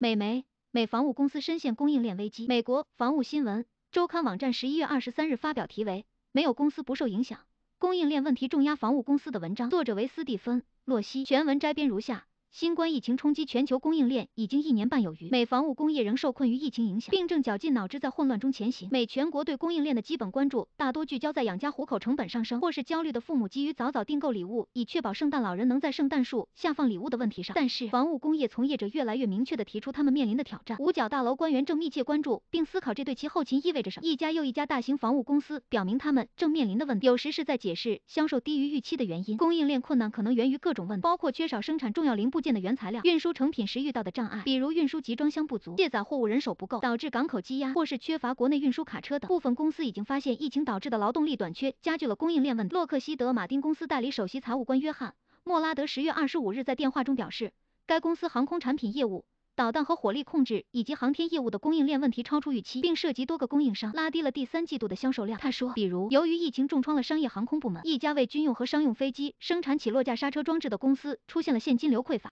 美媒：美防务公司深陷供应链危机。美国防务新闻周刊网站十一月二十三日发表题为《没有公司不受影响，供应链问题重压防务公司》的文章，作者为斯蒂芬·洛西。全文摘编如下。新冠疫情冲击全球供应链已经一年半有余，美防务工业仍受困于疫情影响，并正绞尽脑汁在混乱中前行。美全国对供应链的基本关注大多聚焦在养家糊口成本上升，或是焦虑的父母急于早早订购礼物，以确保圣诞老人能在圣诞树下放礼物的问题上。但是，防务工业从业者越来越明确的提出他们面临的挑战。五角大楼官员正密切关注并思考这对其后勤意味着什么。一家又一家大型防务公司表明他们正面临的问题，有时是在解释销售低于预期的原因，供应链困难可能源于各种问题，包括缺少生产重要零部部件的原材料运输成品时遇到的障碍，比如运输集装箱不足、卸载货物人手不够，导致港口积压，或是缺乏国内运输卡车等。部分公司已经发现疫情导致的劳动力短缺加剧了供应链问题。洛克希德马丁公司代理首席财务官约翰·莫拉德十月二十五日在电话中表示，该公司航空产品业务、导弹和火力控制以及航天业务的供应链问题超出预期，并涉及多个供应商，拉低了第三季度的销售量。他说，比如由于疫情重创了商业航空部门，一家为军用和商用飞机生产起落架刹车装置的公司出现了现金流匮乏。